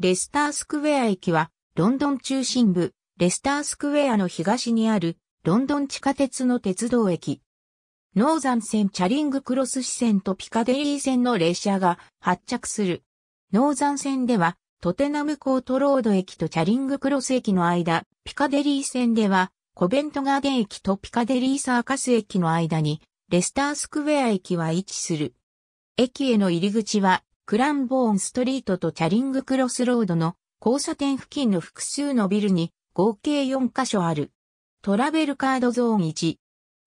レスタースクウェア駅は、ロンドン中心部、レスタースクウェアの東にある、ロンドン地下鉄の鉄道駅。ノーザン線チャリングクロス支線とピカデリー線の列車が発着する。ノーザン線では、トテナムコートロード駅とチャリングクロス駅の間、ピカデリー線では、コベントガーデン駅とピカデリーサーカス駅の間に、レスタースクウェア駅は位置する。駅への入り口は、クランボーンストリートとチャリングクロスロードの交差点付近の複数のビルに合計4カ所ある。トラベルカードゾーン1。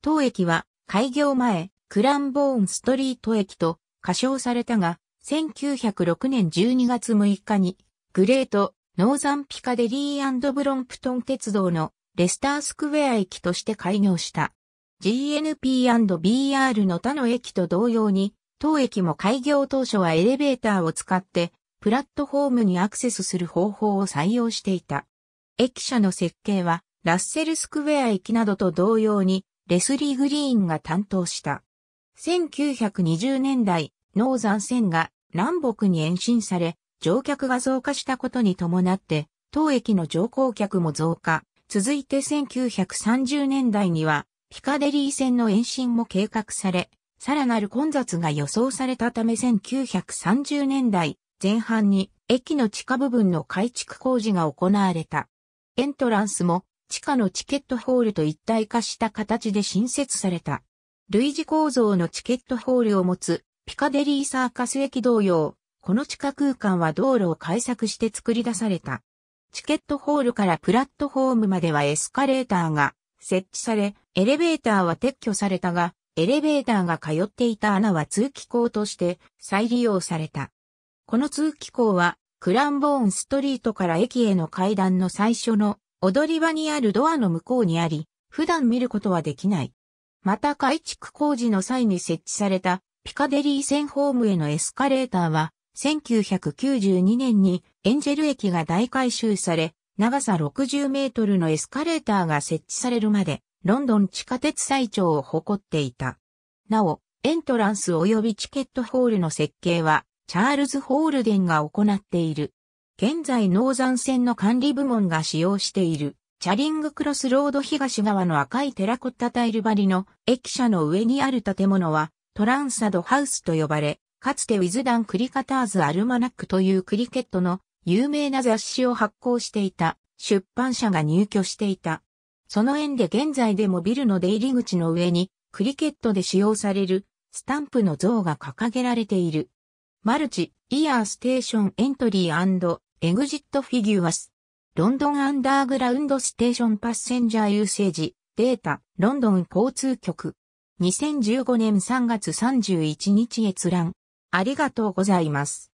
当駅は開業前、クランボーンストリート駅と仮称されたが、1906年12月6日に、グレート、ノーザンピカデリーブロンプトン鉄道のレスタースクウェア駅として開業した。GNP&BR の他の駅と同様に、当駅も開業当初はエレベーターを使って、プラットフォームにアクセスする方法を採用していた。駅舎の設計は、ラッセルスクウェア駅などと同様に、レスリー・グリーンが担当した。1920年代、ノーザン線が南北に延伸され、乗客が増加したことに伴って、当駅の乗降客も増加。続いて1930年代には、ピカデリー線の延伸も計画され、さらなる混雑が予想されたため1930年代前半に駅の地下部分の改築工事が行われた。エントランスも地下のチケットホールと一体化した形で新設された。類似構造のチケットホールを持つピカデリーサーカス駅同様、この地下空間は道路を改作して作り出された。チケットホールからプラットホームまではエスカレーターが設置され、エレベーターは撤去されたが、エレベーターが通っていた穴は通気口として再利用された。この通気口は、クランボーンストリートから駅への階段の最初の踊り場にあるドアの向こうにあり、普段見ることはできない。また改築工事の際に設置されたピカデリー線ホームへのエスカレーターは1992年にエンジェル駅が大改修され長さ60メートルのエスカレーターが設置されるまで、ロンドン地下鉄最長を誇っていた。なお、エントランス及びチケットホールの設計は、チャールズ・ホールデンが行っている。現在ノーザン線の管理部門が使用している、チャリングクロスロード東側の赤いテラコッタタイル張りの駅舎の上にある建物は、トランサドハウスと呼ばれ、かつてウィズダン・クリカターズ・アルマナックというクリケットの有名な雑誌を発行していた出版社が入居していた。その縁で現在でもビルの出入り口の上にクリケットで使用されるスタンプの像が掲げられている。マルチ、イヤーステーションエントリーエグジットフィギュアス。ロンドンアンダーグラウンドステーションパッセンジャーユーセージ、データ、ロンドン交通局。2015年3月31日閲覧。ありがとうございます。